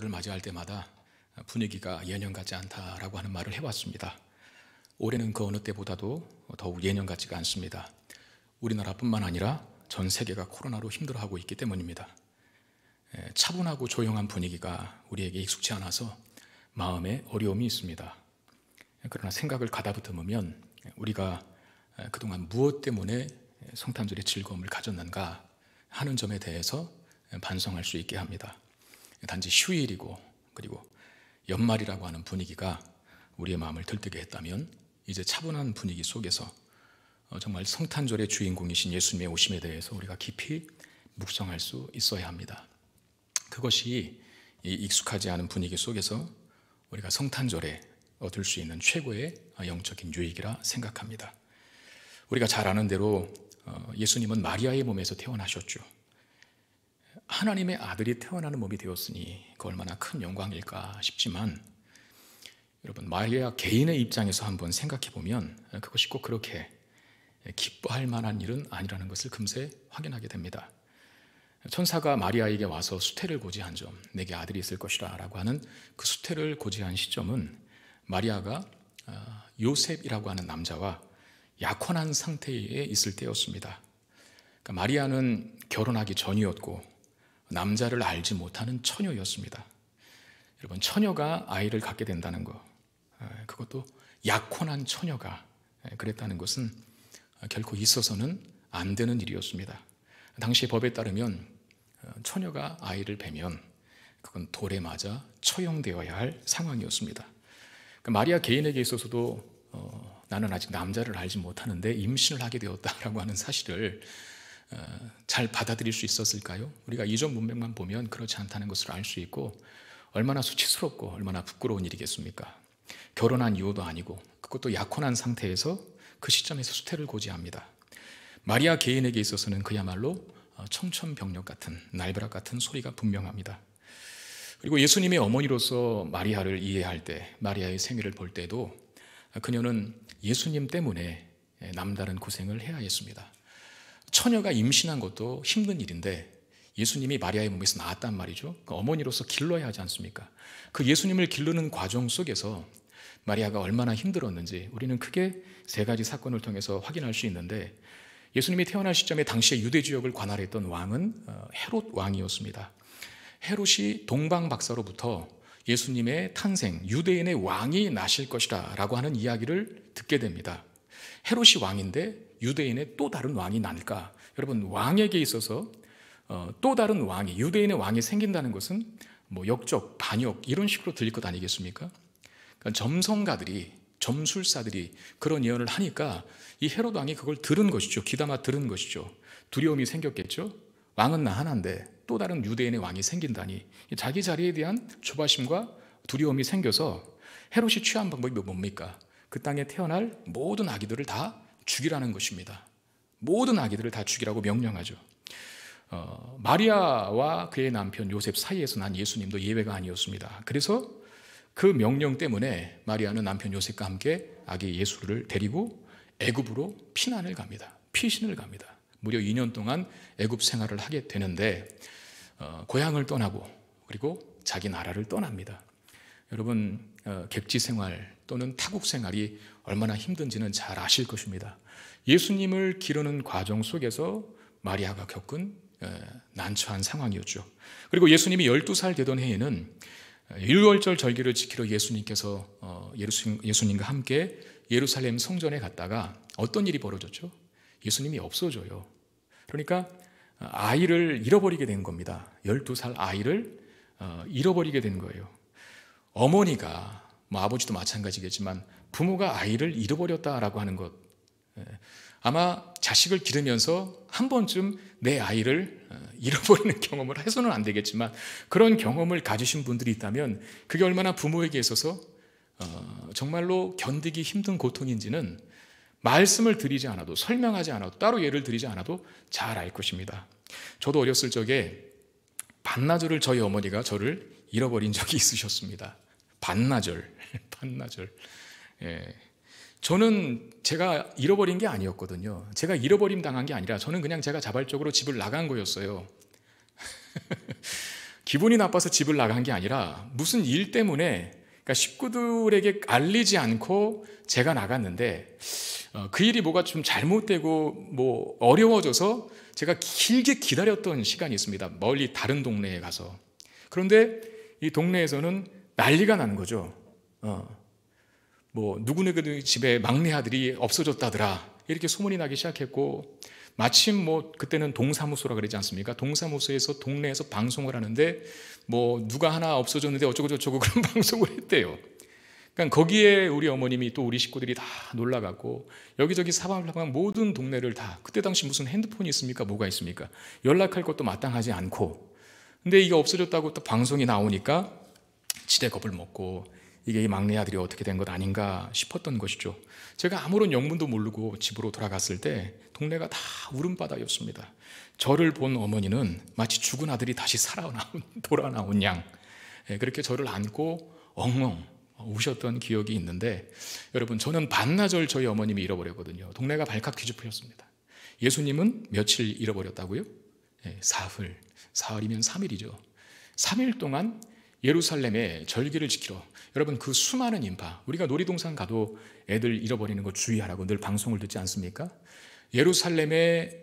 3절을 맞이할 때마다 분위기가 예년 같지 않다라고 하는 말을 해왔습니다. 올해는 그 어느 때보다도 더욱 예년 같지가 않습니다. 우리나라뿐만 아니라 전 세계가 코로나로 힘들어하고 있기 때문입니다. 차분하고 조용한 분위기가 우리에게 익숙치 않아서 마음에 어려움이 있습니다. 그러나 생각을 가다듬으면 우리가 그동안 무엇 때문에 성탄절의 즐거움을 가졌는가 하는 점에 대해서 반성할 수 있게 합니다. 단지 휴일이고 그리고 연말이라고 하는 분위기가 우리의 마음을 들뜨게 했다면 이제 차분한 분위기 속에서 어, 정말 성탄절의 주인공이신 예수님의 오심에 대해서 우리가 깊이 묵상할 수 있어야 합니다. 그것이 익숙하지 않은 분위기 속에서 우리가 성탄절에 얻을 수 있는 최고의 영적인 유익이라 생각합니다. 우리가 잘 아는 대로 어, 예수님은 마리아의 몸에서 태어나셨죠. 하나님의 아들이 태어나는 몸이 되었으니 그 얼마나 큰 영광일까 싶지만 여러분 마리아 개인의 입장에서 한번 생각해 보면 그것이 꼭 그렇게 기뻐할 만한 일은 아니라는 것을 금세 확인하게 됩니다. 천사가 마리아에게 와서 수태를 고지한 점, 내게 아들이 있을 것이라라고 하는 그 수태를 고지한 시점은 마리아가 어, 요셉이라고 하는 남자와 약혼한 상태에 있을 때였습니다. 그러니까 마리아는 결혼하기 전이었고 남자를 알지 못하는 처녀였습니다. 여러분, 처녀가 아이를 갖게 된다는 것, 아, 그것도 약혼한 처녀가 예, 그랬다는 것은 아, 결코 있어서는 안 되는 일이었습니다. 당시 법에 따르면 어, 처녀가 아이를 베면 그건 돌에 맞아 처형되어야 할 상황이었습니다. 그 마리아 개인에게 있어서도 어, 나는 아직 남자를 알지 못하는데 임신을 하게 되었다라고 하는 사실을 어, 잘 받아들일 수 있었을까요? 우리가 이전 문맥만 보면 그렇지 않다는 것을 알 수 있고 얼마나 수치스럽고 얼마나 부끄러운 일이겠습니까? 결혼한 이유도 아니고 그것도 약혼한 상태에서 그 시점에서 수태를 고지합니다. 마리아 개인에게 있어서는 그야말로 어, 청천벽력 같은 날벼락 같은 소리가 분명합니다. 그리고 예수님의 어머니로서 마리아를 이해할 때 마리아의 생애를 볼 때도 그녀는 예수님 때문에 남다른 고생을 해야 했습니다. 처녀가 임신한 것도 힘든 일인데 예수님이 마리아의 몸에서 나왔단 말이죠. 그 어머니로서 길러야 하지 않습니까? 그 예수님을 길르는 과정 속에서 마리아가 얼마나 힘들었는지 우리는 크게 세 가지 사건을 통해서 확인할 수 있는데 예수님이 태어날 시점에 당시에 유대 지역을 관할했던 왕은 어, 헤롯 왕이었습니다. 헤롯이 동방 박사로부터 예수님의 탄생, 유대인의 왕이 나실 것이다라고 하는 이야기를 듣게 됩니다. 헤롯이 왕인데 유대인의 또 다른 왕이 날까? 여러분 왕에게 있어서 어, 또 다른 왕이 유대인의 왕이 생긴다는 것은 뭐 역적, 반역 이런 식으로 들릴 것 아니겠습니까? 그러니까 점성가들이 점술사들이 그런 예언을 하니까 이 헤롯 왕이 그걸 들은 것이죠. 귀담아 들은 것이죠. 두려움이 생겼겠죠. 왕은 나 하나인데 또 다른 유대인의 왕이 생긴다니 자기 자리에 대한 초바심과 두려움이 생겨서 헤롯이 취한 방법이 뭡니까? 그 땅에 태어날 모든 아기들을 다 죽이라는 것입니다. 모든 아기들을 다 죽이라고 명령하죠. 어, 마리아와 그의 남편 요셉 사이에서 난 예수님도 예외가 아니었습니다. 그래서 그 명령 때문에 마리아는 남편 요셉과 함께 아기 예수를 데리고 애굽으로 피난을 갑니다. 피신을 갑니다. 무려 2년 동안 애굽 생활을 하게 되는데 어, 고향을 떠나고 그리고 자기 나라를 떠납니다. 여러분 어, 객지 생활 또는 타국 생활이 얼마나 힘든지는 잘 아실 것입니다. 예수님을 기르는 과정 속에서 마리아가 겪은 난처한 상황이었죠. 그리고 예수님이 12살 되던 해에는 1월절 절기를 지키러 예수님께서 어, 예수님과 함께 예루살렘 성전에 갔다가 어떤 일이 벌어졌죠? 예수님이 없어져요. 그러니까 어, 아이를 잃어버리게 된 겁니다. 12살 아이를 어, 잃어버리게 된 거예요. 어머니가 뭐 아버지도 마찬가지겠지만 부모가 아이를 잃어버렸다라고 하는 것. 예. 아마 자식을 기르면서 한 번쯤 내 아이를 어, 잃어버리는 경험을 해서는 안 되겠지만 그런 경험을 가지신 분들이 있다면 그게 얼마나 부모에게 있어서 어, 정말로 견디기 힘든 고통인지는 말씀을 드리지 않아도 설명하지 않아도 따로 예를 드리지 않아도 잘 알 것입니다. 저도 어렸을 적에 반나절을 저희 어머니가 저를 잃어버린 적이 있으셨습니다. 반나절, 반나절. 예. 저는 제가 잃어버린 게 아니었거든요. 제가 잃어버림 당한 게 아니라 저는 그냥 제가 자발적으로 집을 나간 거였어요. 기분이 나빠서 집을 나간 게 아니라 무슨 일 때문에 그러니까 식구들에게 알리지 않고 제가 나갔는데 어, 그 일이 뭐가 좀 잘못되고 뭐 어려워져서 제가 길게 기다렸던 시간이 있습니다. 멀리 다른 동네에 가서. 그런데 이 동네에서는 난리가 나 거죠. 어. 뭐누구네구 집에 막내 아들이 없어졌다더라 이렇게 소문이 나기 시작했고 마침 뭐 그때는 동사무소라 그러지 않습니까? 동사무소에서 동네에서 방송을 하는데 뭐 누가 하나 없어졌는데 어쩌고 저쩌고 그런 방송을 했대요. 그러니까 거기에 우리 어머님이 또 우리 식구들이 다 놀라갖고 여기저기 사방사방 모든 동네를 다 그때 당시 무슨 핸드폰이 있습니까? 뭐가 있습니까? 연락할 것도 마땅하지 않고 근데 이게 없어졌다고 또 방송이 나오니까 지대 겁을 먹고 이게 이 막내 아들이 어떻게 된 것 아닌가 싶었던 것이죠. 제가 아무런 영문도 모르고 집으로 돌아갔을 때 동네가 다 울음바다였습니다. 저를 본 어머니는 마치 죽은 아들이 다시 살아나온, 돌아나온 양. 예, 그렇게 저를 안고 엉엉 우셨던 기억이 있는데 여러분 저는 반나절 저희 어머님이 잃어버렸거든요. 동네가 발칵 뒤집혔습니다. 예수님은 며칠 잃어버렸다고요? 네, 사흘. 사흘이면 3일이죠. 3일 동안 예루살렘에 절기를 지키러 여러분 그 수많은 인파 우리가 놀이동산 가도 애들 잃어버리는 거 주의하라고 늘 방송을 듣지 않습니까? 예루살렘의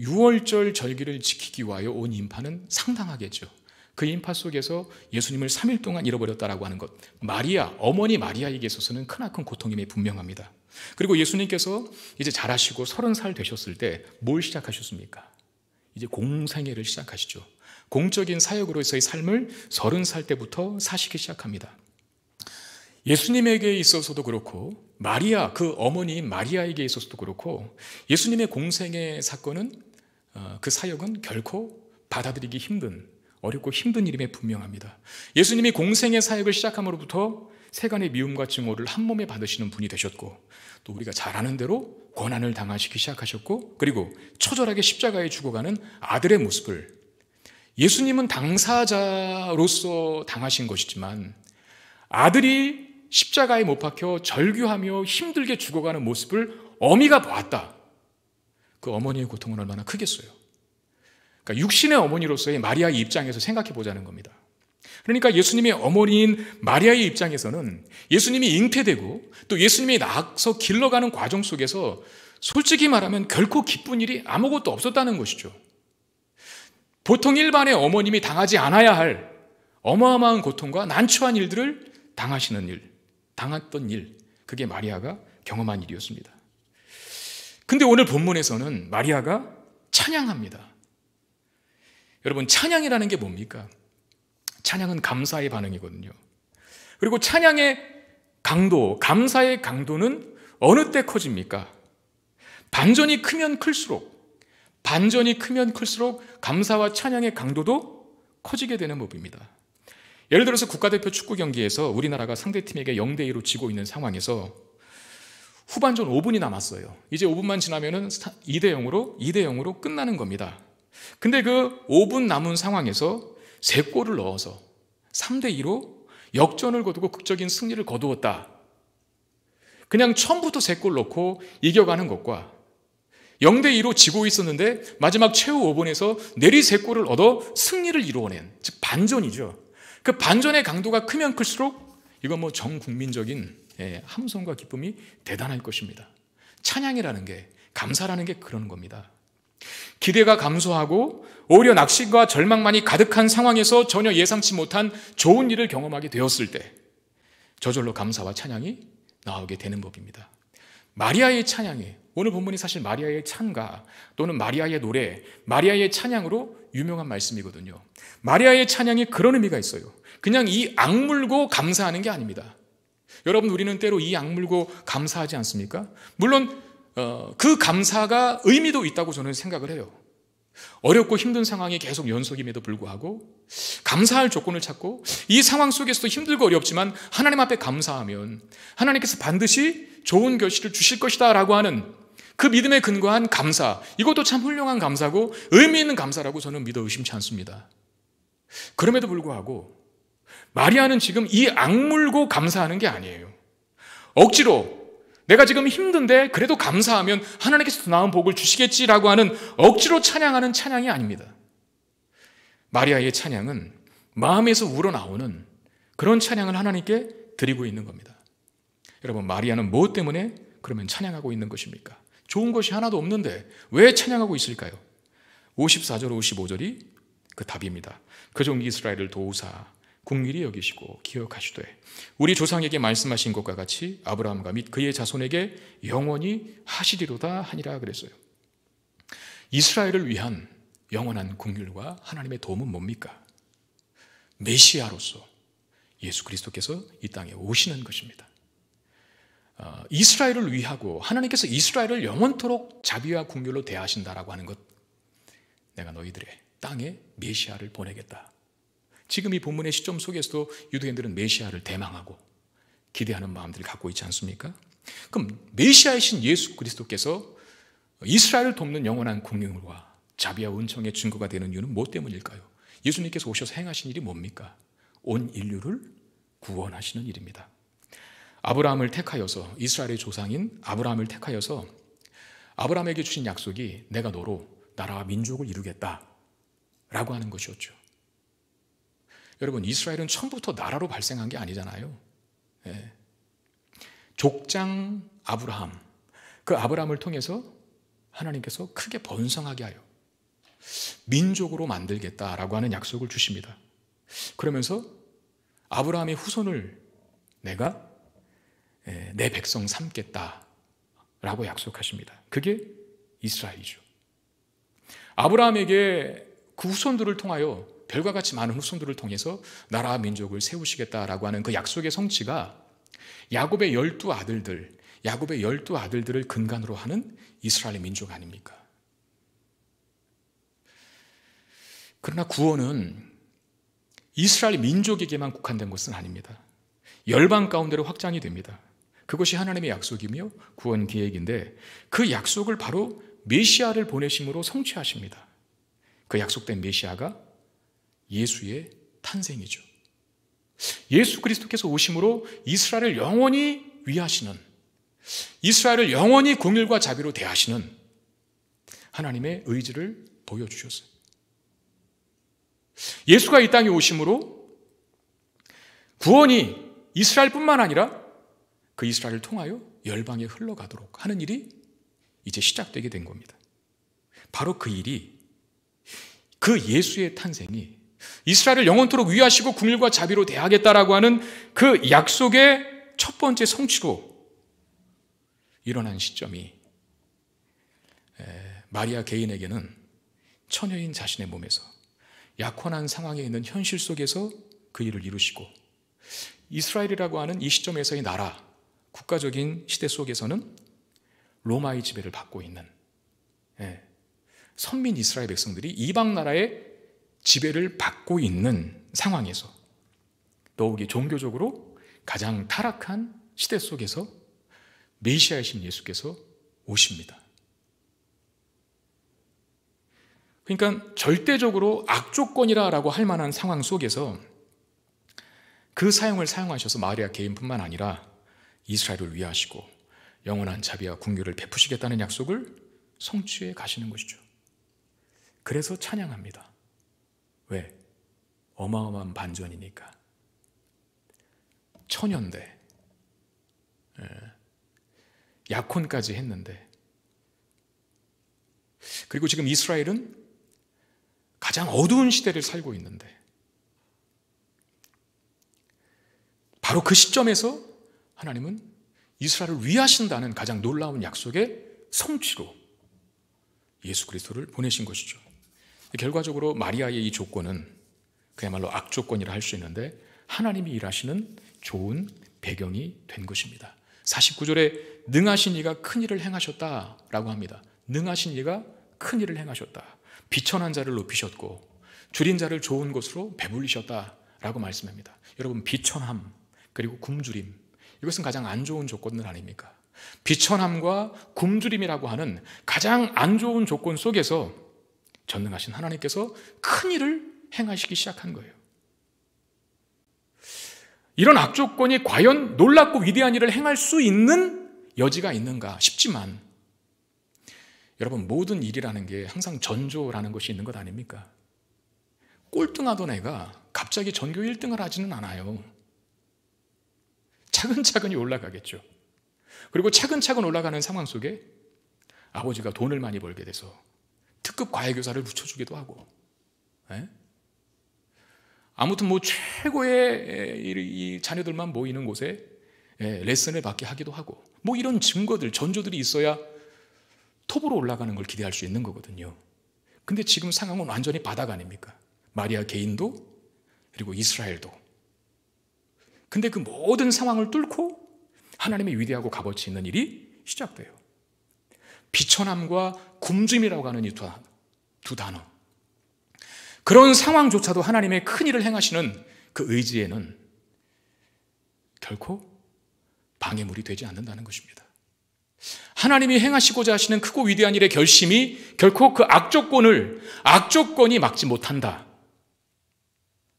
6월절 절기를 지키기 위하여 온 인파는 상당하겠죠. 그 인파 속에서 예수님을 3일 동안 잃어버렸다라고 하는 것. 마리아, 어머니 마리아에게 있어서는 크나큰 고통임이 분명합니다. 그리고 예수님께서 이제 잘하시고 30살 되셨을 때 뭘 시작하셨습니까? 이제 공생애를 시작하시죠. 공적인 사역으로서의 삶을 30살 때부터 사시기 시작합니다. 예수님에게 있어서도 그렇고 마리아 그어머니 마리아에게 있어서도 그렇고 예수님의 공생의 사건은 어, 그 사역은 결코 받아들이기 힘든 어렵고 힘든 일임에 분명합니다. 예수님이 공생의 사역을 시작함으로부터 세간의 미움과 증오를 한 몸에 받으시는 분이 되셨고 또 우리가 잘 아는 대로 고난을 당하시기 시작하셨고 그리고 처절하게 십자가에 죽어가는 아들의 모습을 예수님은 당사자로서 당하신 것이지만 아들이 십자가에 못 박혀 절규하며 힘들게 죽어가는 모습을 어미가 보았다. 그 어머니의 고통은 얼마나 크겠어요. 그러니까 육신의 어머니로서의 마리아의 입장에서 생각해 보자는 겁니다. 그러니까 예수님의 어머니인 마리아의 입장에서는 예수님이 잉태되고 또 예수님이 낳아서 길러가는 과정 속에서 솔직히 말하면 결코 기쁜 일이 아무것도 없었다는 것이죠. 보통 일반의 어머님이 당하지 않아야 할 어마어마한 고통과 난처한 일들을 당하시는 일. 당했던 일, 그게 마리아가 경험한 일이었습니다. 근데 오늘 본문에서는 마리아가 찬양합니다. 여러분, 찬양이라는 게 뭡니까? 찬양은 감사의 반응이거든요. 그리고 찬양의 강도, 감사의 강도는 어느 때 커집니까? 반전이 크면 클수록, 반전이 크면 클수록 감사와 찬양의 강도도 커지게 되는 법입니다. 예를 들어서 국가대표 축구 경기에서 우리나라가 상대팀에게 0대2로 지고 있는 상황에서 후반전 5분이 남았어요. 이제 5분만 지나면은 2 대 0으로 2대 0으로 끝나는 겁니다. 근데 그 5분 남은 상황에서 세 골을 넣어서 3대 2로 역전을 거두고 극적인 승리를 거두었다. 그냥 처음부터 세 골 넣고 이겨가는 것과 0대 2로 지고 있었는데 마지막 최후 5분에서 내리 세 골을 얻어 승리를 이루어낸 즉 반전이죠. 그 반전의 강도가 크면 클수록 이건 뭐 전 국민적인 예, 함성과 기쁨이 대단할 것입니다. 찬양이라는 게 감사라는 게그런 겁니다. 기대가 감소하고 오히려 낙심과 절망만이 가득한 상황에서 전혀 예상치 못한 좋은 일을 경험하게 되었을 때 저절로 감사와 찬양이 나오게 되는 법입니다. 마리아의 찬양이 오늘 본문이 사실 마리아의 찬가 또는 마리아의 노래, 마리아의 찬양으로 유명한 말씀이거든요. 마리아의 찬양이 그런 의미가 있어요. 그냥 이 악물고 감사하는 게 아닙니다. 여러분 우리는 때로 이 악물고 감사하지 않습니까? 물론 어, 그 감사가 의미도 있다고 저는 생각을 해요. 어렵고 힘든 상황이 계속 연속임에도 불구하고 감사할 조건을 찾고 이 상황 속에서도 힘들고 어렵지만 하나님 앞에 감사하면 하나님께서 반드시 좋은 결실을 주실 것이다라고 하는 그 믿음에 근거한 감사, 이것도 참 훌륭한 감사고 의미 있는 감사라고 저는 믿어 의심치 않습니다. 그럼에도 불구하고 마리아는 지금 이 악물고 감사하는 게 아니에요. 억지로 내가 지금 힘든데 그래도 감사하면 하나님께서 더 나은 복을 주시겠지라고 하는 억지로 찬양하는 찬양이 아닙니다. 마리아의 찬양은 마음에서 우러나오는 그런 찬양을 하나님께 드리고 있는 겁니다. 여러분, 마리아는 무엇 뭐 때문에 그러면 찬양하고 있는 것입니까? 좋은 것이 하나도 없는데 왜 찬양하고 있을까요? 54절, 55절이 그 답입니다. 그 종 이스라엘을 도우사 국밀이 여기시고 기억하시되 우리 조상에게 말씀하신 것과 같이 아브라함과 및 그의 자손에게 영원히 하시리로다 하니라 그랬어요. 이스라엘을 위한 영원한 국률과 하나님의 도움은 뭡니까? 메시아로서 예수 그리스도께서 이 땅에 오시는 것입니다. 어, 이스라엘을 위하고 하나님께서 이스라엘을 영원토록 자비와 궁휼로 대하신다라고 하는 것 내가 너희들의 땅에 메시아를 보내겠다. 지금 이 본문의 시점 속에서도 유대인들은 메시아를 대망하고 기대하는 마음들을 갖고 있지 않습니까? 그럼 메시아이신 예수 그리스도께서 이스라엘을 돕는 영원한 공룡과 자비와 은총의 증거가 되는 이유는 무엇 뭐 때문일까요? 예수님께서 오셔서 행하신 일이 뭡니까? 온 인류를 구원하시는 일입니다. 아브라함을 택하여서 이스라엘의 조상인 아브라함을 택하여서 아브라함에게 주신 약속이 내가 너로 나라와 민족을 이루겠다라고 하는 것이었죠. 여러분 이스라엘은 처음부터 나라로 발생한 게 아니잖아요. 예. 족장 아브라함 그 아브라함을 통해서 하나님께서 크게 번성하게 하여 민족으로 만들겠다라고 하는 약속을 주십니다. 그러면서 아브라함의 후손을 내가 예, 내 백성 삼겠다라고 약속하십니다. 그게 이스라엘이죠. 아브라함에게 그 후손들을 통하여 별과 같이 많은 후손들을 통해서 나라 민족을 세우시겠다라고 하는 그 약속의 성취가 야곱의 열두 아들들, 야곱의 열두 아들들을 근간으로 하는 이스라엘의 민족 아닙니까? 그러나 구원은 이스라엘 민족에게만 국한된 것은 아닙니다. 열방 가운데로 확장이 됩니다. 그것이 하나님의 약속이며 구원 계획인데 그 약속을 바로 메시아를 보내심으로 성취하십니다. 그 약속된 메시아가 예수의 탄생이죠. 예수 그리스도께서 오심으로 이스라엘을 영원히 위하시는 이스라엘을 영원히 공일과 자비로 대하시는 하나님의 의지를 보여주셨어요. 예수가 이 땅에 오심으로 구원이 이스라엘뿐만 아니라 그 이스라엘을 통하여 열방에 흘러가도록 하는 일이 이제 시작되게 된 겁니다. 바로 그 일이 그 예수의 탄생이 이스라엘을 영원토록 위하시고 궁일과 자비로 대하겠다라고 하는 그 약속의 첫 번째 성취로 일어난 시점이 마리아 개인에게는 처녀인 자신의 몸에서 약혼한 상황에 있는 현실 속에서 그 일을 이루시고 이스라엘이라고 하는 이 시점에서의 나라 국가적인 시대 속에서는 로마의 지배를 받고 있는 예, 선민 이스라엘 백성들이 이방 나라의 지배를 받고 있는 상황에서 더욱이 종교적으로 가장 타락한 시대 속에서 메시아이신 예수께서 오십니다. 그러니까 절대적으로 악조건이라라고 할 만한 상황 속에서 그 사용을 사용하셔서 마리아 개인뿐만 아니라 이스라엘을 위하시고 영원한 자비와 궁유를 베푸시겠다는 약속을 성취해 가시는 것이죠. 그래서 찬양합니다. 왜? 어마어마한 반전이니까. 천연대. 예. 약혼까지 했는데. 그리고 지금 이스라엘은 가장 어두운 시대를 살고 있는데. 바로 그 시점에서 하나님은 이스라엘을 위하신다는 가장 놀라운 약속의 성취로 예수 그리스도를 보내신 것이죠. 결과적으로 마리아의 이 조건은 그야말로 악조건이라 할 수 있는데 하나님이 일하시는 좋은 배경이 된 것입니다. 49절에 능하신 이가 큰 일을 행하셨다라고 합니다. 능하신 이가 큰 일을 행하셨다. 비천한 자를 높이셨고 줄인 자를 좋은 곳으로 배불리셨다라고 말씀합니다. 여러분 비천함 그리고 굶주림 이것은 가장 안 좋은 조건은 아닙니까? 비천함과 굶주림이라고 하는 가장 안 좋은 조건 속에서 전능하신 하나님께서 큰 일을 행하시기 시작한 거예요. 이런 악조건이 과연 놀랍고 위대한 일을 행할 수 있는 여지가 있는가 싶지만 여러분 모든 일이라는 게 항상 전조라는 것이 있는 것 아닙니까? 꼴등하던 애가 갑자기 전교 1등을 하지는 않아요. 차근차근히 올라가겠죠. 그리고 차근차근 올라가는 상황 속에 아버지가 돈을 많이 벌게 돼서 특급 과외교사를 붙여주기도 하고 에? 예? 아무튼 뭐 최고의 예, 자녀들만 모이는 곳에 예, 레슨을 받게 하기도 하고 뭐 이런 증거들 전조들이 있어야 톱으로 올라가는 걸 기대할 수 있는 거거든요. 근데 지금 상황은 완전히 바닥 아닙니까? 마리아 개인도 그리고 이스라엘도 근데 그 모든 상황을 뚫고 하나님의 위대하고 값어치 있는 일이 시작돼요. 비천함과 굶주림이라고 하는 이 두 단어. 그런 상황조차도 하나님의 큰 일을 행하시는 그 의지에는 결코 방해물이 되지 않는다는 것입니다. 하나님이 행하시고자 하시는 크고 위대한 일의 결심이 결코 그 악조건을 악조건이 막지 못한다.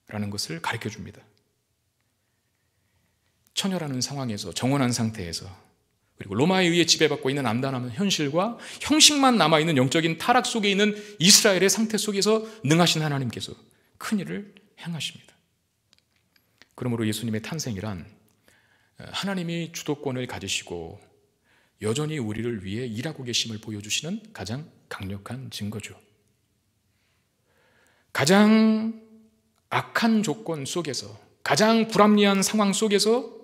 라는 것을 가르쳐 줍니다. 처녀라는 상황에서 정원한 상태에서 그리고 로마에 의해 지배받고 있는 암담한 현실과 형식만 남아있는 영적인 타락 속에 있는 이스라엘의 상태 속에서 능하신 하나님께서 큰일을 행하십니다. 그러므로 예수님의 탄생이란 어, 하나님이 주도권을 가지시고 여전히 우리를 위해 일하고 계심을 보여주시는 가장 강력한 증거죠. 가장 악한 조건 속에서 가장 불합리한 상황 속에서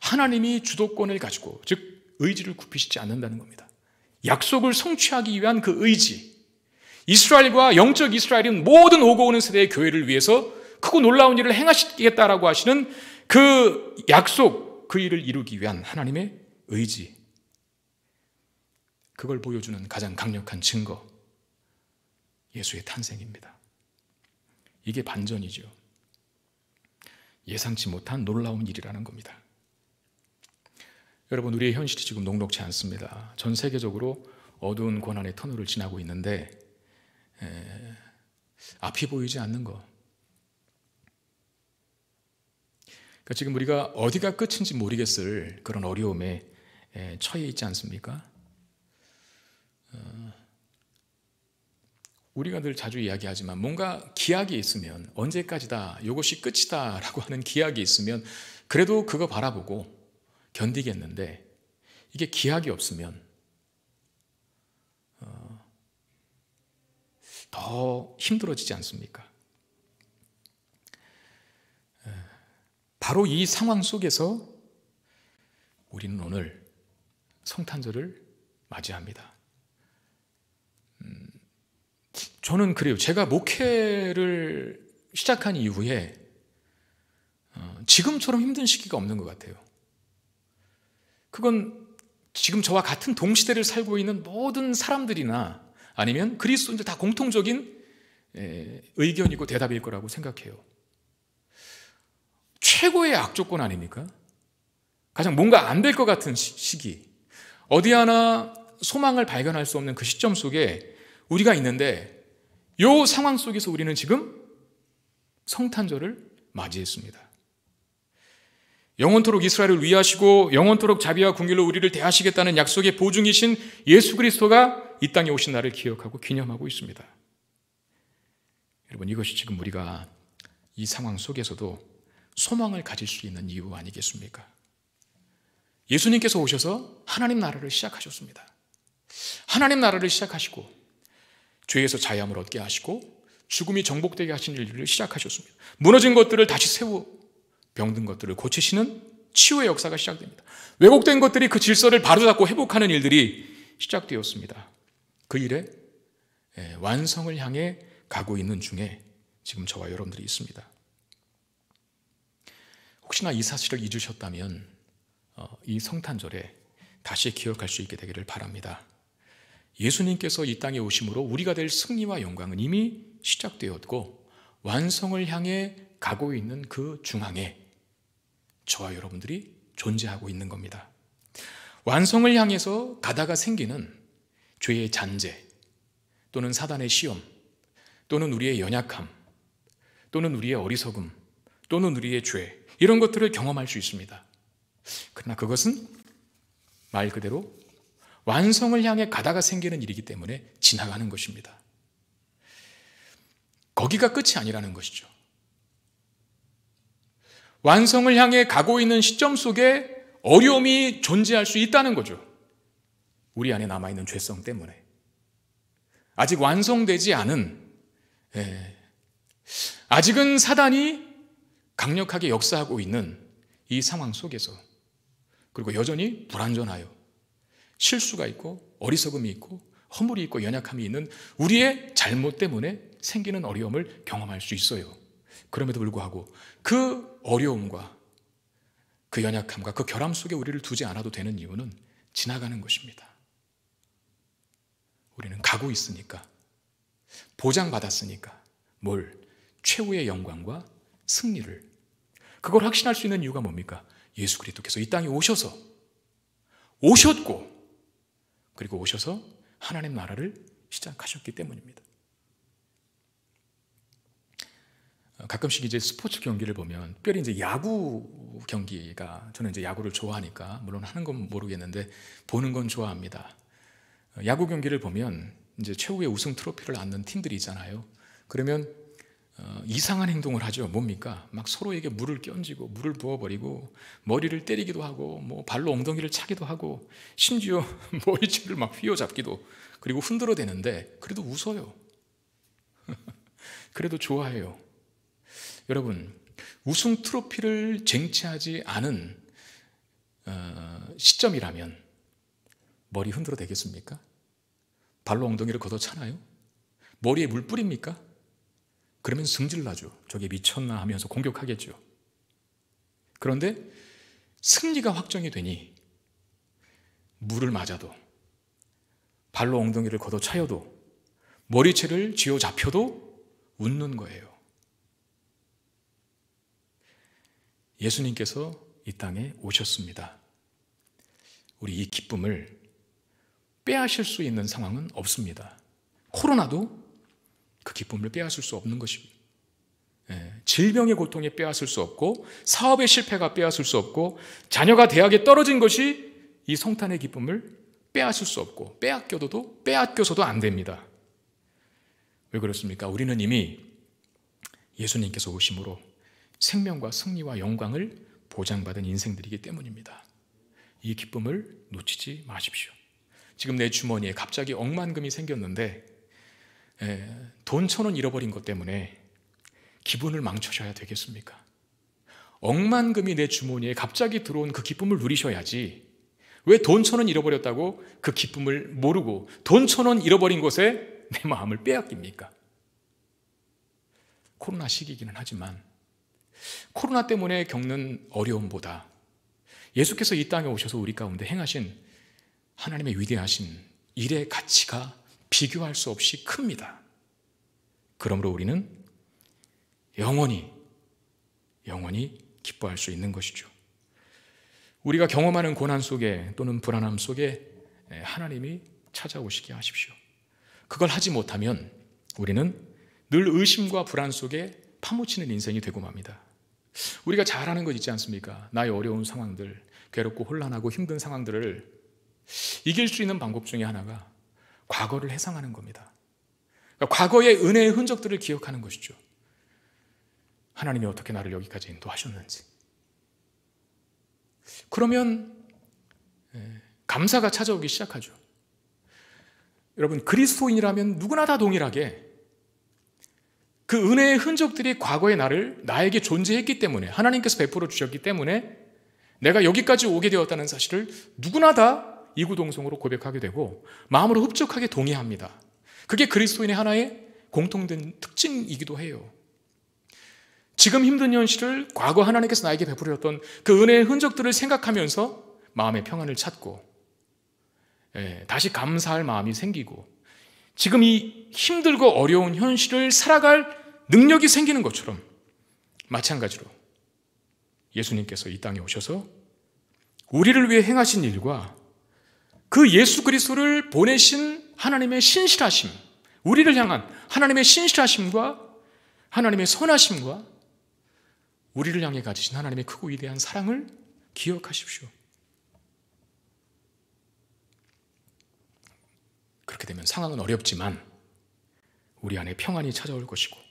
하나님이 주도권을 가지고 즉 의지를 굽히시지 않는다는 겁니다. 약속을 성취하기 위한 그 의지. 이스라엘과 영적 이스라엘은 모든 오고 오는 세대의 교회를 위해서 크고 놀라운 일을 행하시겠다라고 하시는 그 약속, 그 일을 이루기 위한 하나님의 의지. 그걸 보여주는 가장 강력한 증거. 예수의 탄생입니다. 이게 반전이죠. 예상치 못한 놀라운 일이라는 겁니다. 여러분 우리의 현실이 지금 녹록치 않습니다. 전 세계적으로 어두운 고난의 터널을 지나고 있는데 에, 앞이 보이지 않는 것. 그러니까 지금 우리가 어디가 끝인지 모르겠을 그런 어려움에 에, 처해 있지 않습니까? 어, 우리가 늘 자주 이야기하지만 뭔가 기약이 있으면 언제까지다 이것이 끝이다라고 하는 기약이 있으면 그래도 그거 바라보고 견디겠는데 이게 기약이 없으면 어, 더 힘들어지지 않습니까? 바로 이 상황 속에서 우리는 오늘 성탄절을 맞이합니다. 음, 저는 그래요. 제가 목회를 시작한 이후에 어, 지금처럼 힘든 시기가 없는 것 같아요. 그건 지금 저와 같은 동시대를 살고 있는 모든 사람들이나 아니면 그리스도인들 다 공통적인 의견이고 대답일 거라고 생각해요. 최고의 악조건 아닙니까? 가장 뭔가 안 될 것 같은 시기. 어디 하나 소망을 발견할 수 없는 그 시점 속에 우리가 있는데 요 상황 속에서 우리는 지금 성탄절을 맞이했습니다. 영원토록 이스라엘을 위하시고 영원토록 자비와 궁길로 우리를 대하시겠다는 약속의 보증이신 예수 그리스도가 이 땅에 오신 날을 기억하고 기념하고 있습니다. 여러분 이것이 지금 우리가 이 상황 속에서도 소망을 가질 수 있는 이유 아니겠습니까? 예수님께서 오셔서 하나님 나라를 시작하셨습니다. 하나님 나라를 시작하시고 죄에서 자유함을 얻게 하시고 죽음이 정복되게 하신 일을 시작하셨습니다. 무너진 것들을 다시 세워 병든 것들을 고치시는 치유의 역사가 시작됩니다. 왜곡된 것들이 그 질서를 바로잡고 회복하는 일들이 시작되었습니다. 그 일에 예, 완성을 향해 가고 있는 중에 지금 저와 여러분들이 있습니다. 혹시나 이 사실을 잊으셨다면 어, 이 성탄절에 다시 기억할 수 있게 되기를 바랍니다. 예수님께서 이 땅에 오심으로 우리가 될 승리와 영광은 이미 시작되었고 완성을 향해 가고 있는 그 중앙에 저와 여러분들이 존재하고 있는 겁니다. 완성을 향해서 가다가 생기는 죄의 잔재 또는 사단의 시험 또는 우리의 연약함 또는 우리의 어리석음 또는 우리의 죄 이런 것들을 경험할 수 있습니다. 그러나 그것은 말 그대로 완성을 향해 가다가 생기는 일이기 때문에 지나가는 것입니다. 거기가 끝이 아니라는 것이죠. 완성을 향해 가고 있는 시점 속에 어려움이 존재할 수 있다는 거죠. 우리 안에 남아있는 죄성 때문에. 아직 완성되지 않은, 예, 아직은 사단이 강력하게 역사하고 있는 이 상황 속에서, 그리고 여전히 불완전하여 실수가 있고, 어리석음이 있고, 허물이 있고, 연약함이 있는 우리의 잘못 때문에 생기는 어려움을 경험할 수 있어요. 그럼에도 불구하고 그 어려움과 그 연약함과 그 결함 속에 우리를 두지 않아도 되는 이유는 지나가는 것입니다. 우리는 가고 있으니까, 보장받았으니까, 뭘? 최후의 영광과 승리를. 그걸 확신할 수 있는 이유가 뭡니까? 예수 그리스도께서 이 땅에 오셔서, 오셨고, 그리고 오셔서 하나님 나라를 시작하셨기 때문입니다. 가끔씩 이제 스포츠 경기를 보면 특별히 이제 야구 경기가 저는 이제 야구를 좋아하니까 물론 하는 건 모르겠는데 보는 건 좋아합니다. 어, 야구 경기를 보면 이제 최후의 우승 트로피를 안는 팀들이 있잖아요. 그러면 어, 이상한 행동을 하죠. 뭡니까? 막 서로에게 물을 끼얹고 물을 부어버리고 머리를 때리기도 하고 뭐 발로 엉덩이를 차기도 하고 심지어 머리채를 막 휘어잡기도 그리고 흔들어대는데 그래도 웃어요. 그래도 좋아해요. 여러분, 우승 트로피를 쟁취하지 않은 어, 시점이라면 머리 흔들어 대겠습니까? 발로 엉덩이를 걷어 차나요? 머리에 물 뿌립니까? 그러면 승질나죠. 저게 미쳤나 하면서 공격하겠죠. 그런데 승리가 확정이 되니 물을 맞아도 발로 엉덩이를 걷어 차여도 머리채를 쥐어 잡혀도 웃는 거예요. 예수님께서 이 땅에 오셨습니다. 우리 이 기쁨을 빼앗을 수 있는 상황은 없습니다. 코로나도 그 기쁨을 빼앗을 수 없는 것입니다. 예, 질병의 고통에 빼앗을 수 없고 사업의 실패가 빼앗을 수 없고 자녀가 대학에 떨어진 것이 이 성탄의 기쁨을 빼앗을 수 없고 빼앗겨도 빼앗겨서도 안 됩니다. 왜 그렇습니까? 우리는 이미 예수님께서 오심으로 생명과 승리와 영광을 보장받은 인생들이기 때문입니다. 이 기쁨을 놓치지 마십시오. 지금 내 주머니에 갑자기 억만금이 생겼는데 돈 천 원 잃어버린 것 때문에 기분을 망쳐셔야 되겠습니까? 억만금이 내 주머니에 갑자기 들어온 그 기쁨을 누리셔야지 왜 돈 천 원 잃어버렸다고 그 기쁨을 모르고 돈 천 원 잃어버린 것에 내 마음을 빼앗깁니까? 코로나 시기이기는 하지만 코로나 때문에 겪는 어려움보다 예수께서 이 땅에 오셔서 우리 가운데 행하신 하나님의 위대하신 일의 가치가 비교할 수 없이 큽니다. 그러므로 우리는 영원히, 영원히 기뻐할 수 있는 것이죠. 우리가 경험하는 고난 속에 또는 불안함 속에 하나님이 찾아오시게 하십시오. 그걸 하지 못하면 우리는 늘 의심과 불안 속에 파묻히는 인생이 되고 맙니다. 우리가 잘하는 것 있지 않습니까? 나의 어려운 상황들, 괴롭고 혼란하고 힘든 상황들을 이길 수 있는 방법 중에 하나가 과거를 회상하는 겁니다. 그러니까 과거의 은혜의 흔적들을 기억하는 것이죠. 하나님이 어떻게 나를 여기까지 인도하셨는지. 그러면 예, 감사가 찾아오기 시작하죠. 여러분 그리스도인이라면 누구나 다 동일하게 그 은혜의 흔적들이 과거의 나를 나에게 존재했기 때문에 하나님께서 베풀어 주셨기 때문에 내가 여기까지 오게 되었다는 사실을 누구나 다 이구동성으로 고백하게 되고 마음으로 흡족하게 동의합니다. 그게 그리스도인의 하나의 공통된 특징이기도 해요. 지금 힘든 현실을 과거 하나님께서 나에게 베풀었던그 은혜의 흔적들을 생각하면서 마음의 평안을 찾고 예, 다시 감사할 마음이 생기고 지금 이 힘들고 어려운 현실을 살아갈 능력이 생기는 것처럼 마찬가지로 예수님께서 이 땅에 오셔서 우리를 위해 행하신 일과 그 예수 그리스도를 보내신 하나님의 신실하심, 우리를 향한 하나님의 신실하심과 하나님의 선하심과 우리를 향해 가지신 하나님의 크고 위대한 사랑을 기억하십시오. 그렇게 되면 상황은 어렵지만 우리 안에 평안이 찾아올 것이고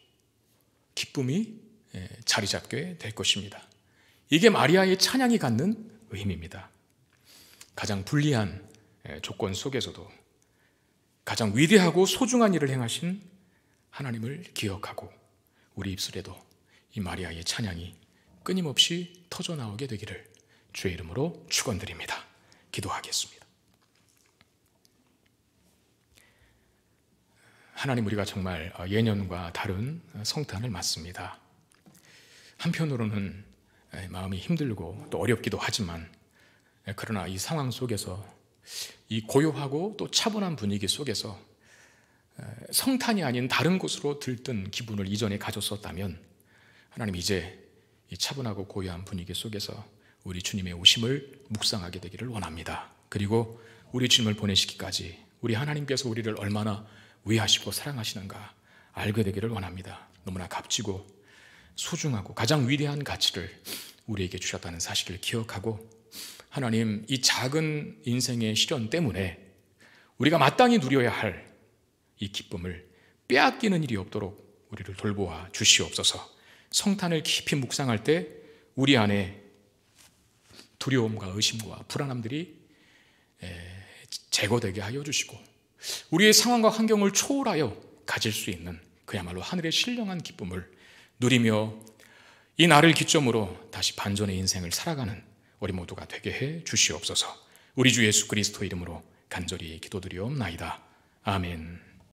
기쁨이 예, 자리 잡게 될 것입니다. 이게 마리아의 찬양이 갖는 의미입니다. 가장 불리한 예, 조건 속에서도 가장 위대하고 소중한 일을 행하신 하나님을 기억하고 우리 입술에도 이 마리아의 찬양이 끊임없이 터져 나오게 되기를 주의 이름으로 축원드립니다. 기도하겠습니다. 하나님 우리가 정말 어, 예년과 다른 어, 성탄을 맞습니다. 한편으로는 마음이 힘들고 또 어렵기도 하지만 그러나 이 상황 속에서 이 고요하고 또 차분한 분위기 속에서 성탄이 아닌 다른 곳으로 들뜬 기분을 이전에 가졌었다면 하나님 이제 이 차분하고 고요한 분위기 속에서 우리 주님의 오심을 묵상하게 되기를 원합니다. 그리고 우리 주님을 보내시기까지 우리 하나님께서 우리를 얼마나 위하시고 사랑하시는가 알게 되기를 원합니다. 너무나 값지고 소중하고 가장 위대한 가치를 우리에게 주셨다는 사실을 기억하고 하나님 이 작은 인생의 시련 때문에 우리가 마땅히 누려야 할 이 기쁨을 빼앗기는 일이 없도록 우리를 돌보아 주시옵소서 성탄을 깊이 묵상할 때 우리 안에 두려움과 의심과 불안함들이 제거되게 하여 주시고 우리의 상황과 환경을 초월하여 가질 수 있는 그야말로 하늘의 신령한 기쁨을 누리며 이 날을 기점으로 다시 반전의 인생을 살아가는 우리 모두가 되게 해 주시옵소서. 우리 주 예수 그리스도 이름으로 간절히 기도드리옵나이다. 아멘.